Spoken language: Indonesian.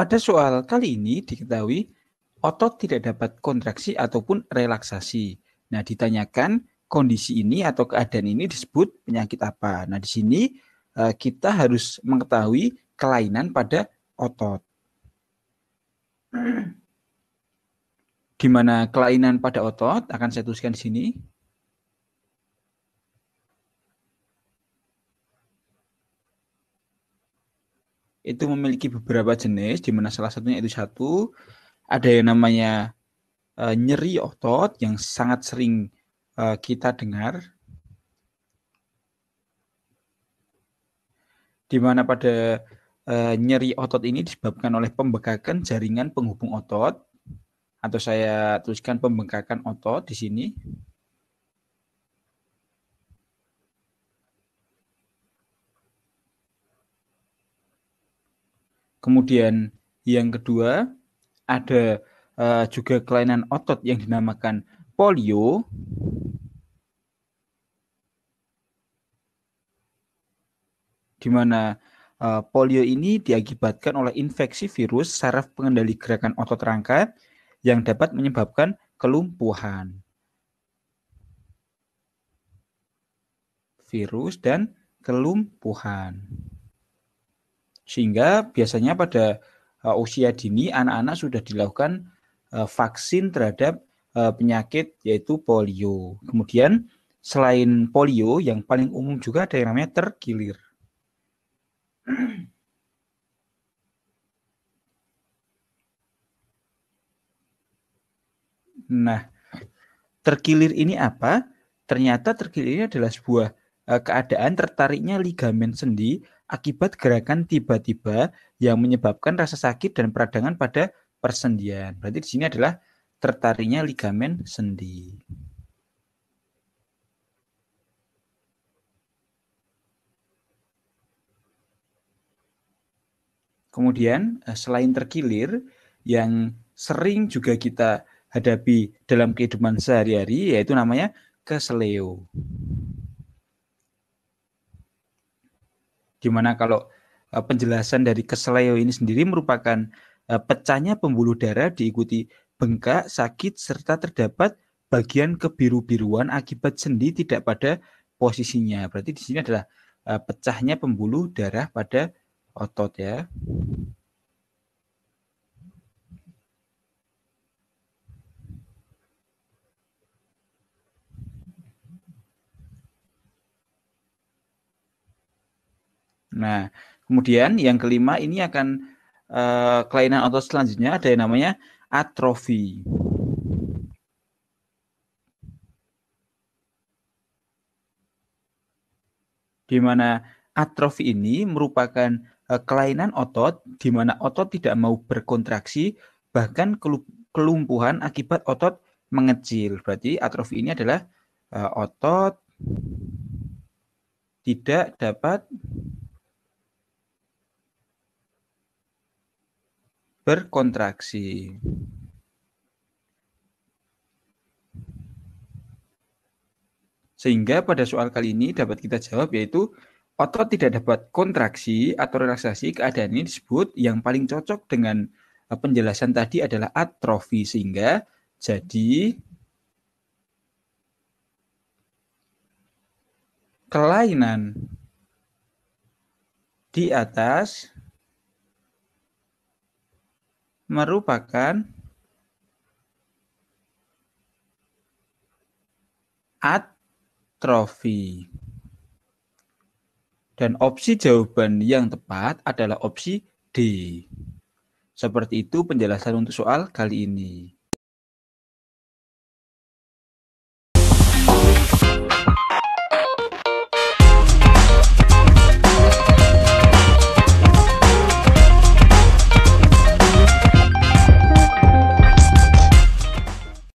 Pada soal kali ini diketahui otot tidak dapat kontraksi ataupun relaksasi. Nah, ditanyakan kondisi ini atau keadaan ini disebut penyakit apa. Nah, di sini e, kita harus mengetahui kelainan pada otot. Gimana kelainan pada otot akan saya tuliskan di sini. itu memiliki beberapa jenis, di mana salah satunya itu satu, ada yang namanya uh, nyeri otot yang sangat sering uh, kita dengar, di mana pada uh, nyeri otot ini disebabkan oleh pembengkakan jaringan penghubung otot, atau saya tuliskan pembengkakan otot di sini. Kemudian yang kedua ada uh, juga kelainan otot yang dinamakan polio. Di mana uh, polio ini diakibatkan oleh infeksi virus saraf pengendali gerakan otot rangka yang dapat menyebabkan kelumpuhan. Virus dan kelumpuhan. Sehingga biasanya pada eh, usia dini anak-anak sudah dilakukan eh, vaksin terhadap eh, penyakit yaitu polio. Kemudian selain polio yang paling umum juga ada yang namanya terkilir. Nah, terkilir ini apa? Ternyata terkilir ini adalah sebuah keadaan tertariknya ligamen sendi akibat gerakan tiba-tiba yang menyebabkan rasa sakit dan peradangan pada persendian. Berarti di sini adalah tertarinya ligamen sendi. Kemudian eh, selain terkilir yang sering juga kita hadapi dalam kehidupan sehari-hari yaitu namanya kesleo. Dimana kalau uh, penjelasan dari keseleo ini sendiri merupakan uh, pecahnya pembuluh darah diikuti bengkak, sakit, serta terdapat bagian kebiru-biruan akibat sendi tidak pada posisinya. Berarti di sini adalah uh, pecahnya pembuluh darah pada otot ya. Nah, kemudian yang kelima ini akan uh, kelainan otot selanjutnya ada yang namanya atrofi. Di mana atrofi ini merupakan eh, kelainan otot di mana otot tidak mau berkontraksi bahkan kelumpuhan akibat otot mengecil. Berarti atrofi ini adalah uh, otot tidak dapat berkontraksi. Sehingga pada soal kali ini dapat kita jawab yaitu otot tidak dapat kontraksi atau relaksasi keadaan ini disebut yang paling cocok dengan eh, penjelasan tadi adalah atrofi sehingga jadi kelainan di atas merupakan atrofi. Dan opsi jawaban yang tepat adalah opsi D. Seperti itu penjelasan untuk soal kali ini.